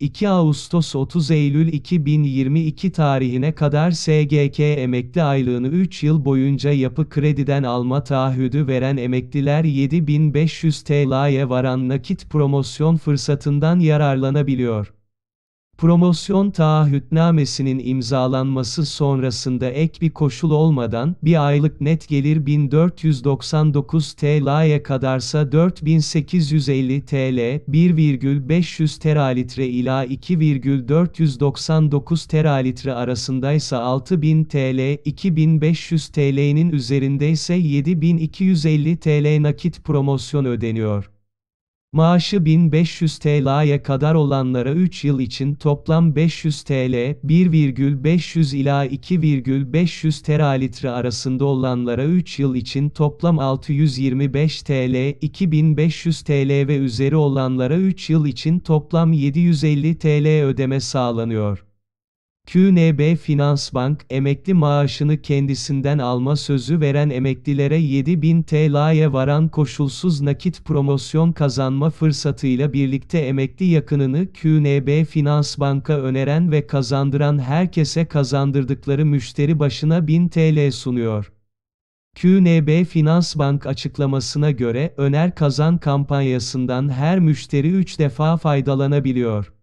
2 Ağustos 30 Eylül 2022 tarihine kadar SGK emekli aylığını 3 yıl boyunca yapı krediden alma taahhüdü veren emekliler 7500 TL'ye varan nakit promosyon fırsatından yararlanabiliyor. Promosyon taahhütnamesinin imzalanması sonrasında ek bir koşul olmadan bir aylık net gelir 1499 TL'ye kadarsa 4850 TL 1,500 teralitre ila 2,499 teralitre arasındaysa 6000 TL 2500 TL'nin üzerindeyse 7250 TL nakit promosyon ödeniyor. Maaşı 1500 TL'ye kadar olanlara 3 yıl için toplam 500 TL, 1,500 ila 2,500 teralitre arasında olanlara 3 yıl için toplam 625 TL, 2500 TL ve üzeri olanlara 3 yıl için toplam 750 TL ödeme sağlanıyor. QNB Finansbank, emekli maaşını kendisinden alma sözü veren emeklilere 7000 TL'ye varan koşulsuz nakit promosyon kazanma fırsatıyla birlikte emekli yakınını QNB Finansbank'a öneren ve kazandıran herkese kazandırdıkları müşteri başına 1000 TL sunuyor. QNB Finansbank açıklamasına göre Öner Kazan kampanyasından her müşteri 3 defa faydalanabiliyor.